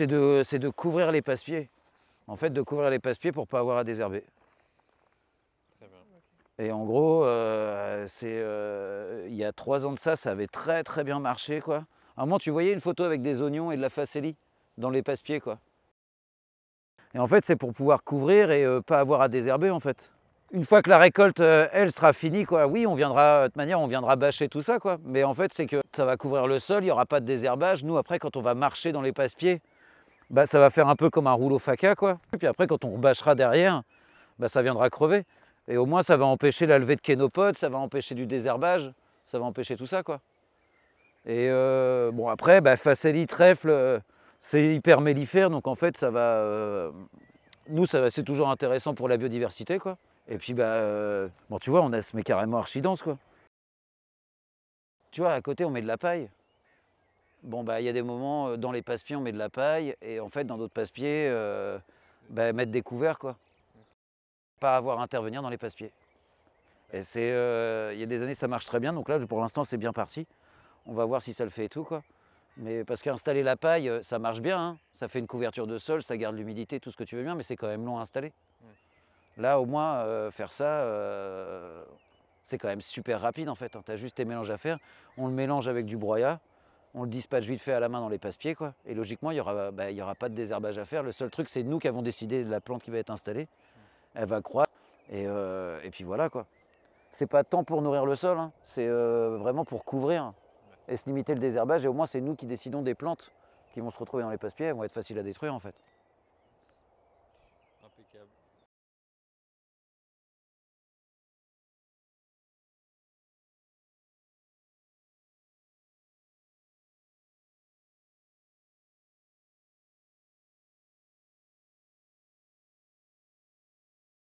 c'est de, de, couvrir les passe-pieds. En fait, de couvrir les passe-pieds pour pas avoir à désherber. Et en gros, euh, euh, il y a trois ans de ça, ça avait très très bien marché. Quoi. À un moment, tu voyais une photo avec des oignons et de la facélie dans les passe-pieds. Quoi. Et en fait, c'est pour pouvoir couvrir et ne euh, pas avoir à désherber en fait. Une fois que la récolte, elle, sera finie, quoi, oui, on viendra, de toute manière, on viendra bâcher tout ça, quoi. Mais en fait, c'est que ça va couvrir le sol, il n'y aura pas de désherbage. Nous, après, quand on va marcher dans les passe-pieds, bah, ça va faire un peu comme un rouleau faca, quoi. Et puis après, quand on rebâchera derrière, bah, ça viendra crever. Et au moins, ça va empêcher la levée de kénopodes, ça va empêcher du désherbage, ça va empêcher tout ça, quoi. Et euh, bon, après, bah, trèfle, euh, c'est hyper mellifère, donc en fait, ça va... Euh, nous, c'est toujours intéressant pour la biodiversité, quoi. Et puis, bah, tu vois, on a ce carrément archidense, quoi. Tu vois, à côté, on met de la paille bon, bah, il y a des moments, euh, dans les passe-pieds, on met de la paille, et en fait, dans d'autres passe-pieds, euh, bah, mettre des couverts, quoi. Pas avoir à intervenir dans les passe-pieds. Et c'est, euh, il y a des années, ça marche très bien, donc là, pour l'instant, c'est bien parti. On va voir si ça le fait et tout, quoi. Mais parce qu'installer la paille, ça marche bien, hein. ça fait une couverture de sol, ça garde l'humidité, tout ce que tu veux bien, mais c'est quand même long à installer. Là, au moins, faire ça, c'est quand même super rapide en fait. Hein. Tu as juste tes mélanges à faire. On le mélange avec du broyat on le dispatche vite fait à la main dans les passe-pieds, quoi. Et logiquement, il n'y aura, bah, aura, pas de désherbage à faire. Le seul truc, c'est nous qui avons décidé de la plante qui va être installée. Elle va croître, et, euh, puis voilà, quoi. C'est pas tant pour nourrir le sol, hein. c'est euh, vraiment pour couvrir et se limiter le désherbage. Et au moins, c'est nous qui décidons des plantes qui vont se retrouver dans les passe-pieds. Elles vont être faciles à détruire, en fait.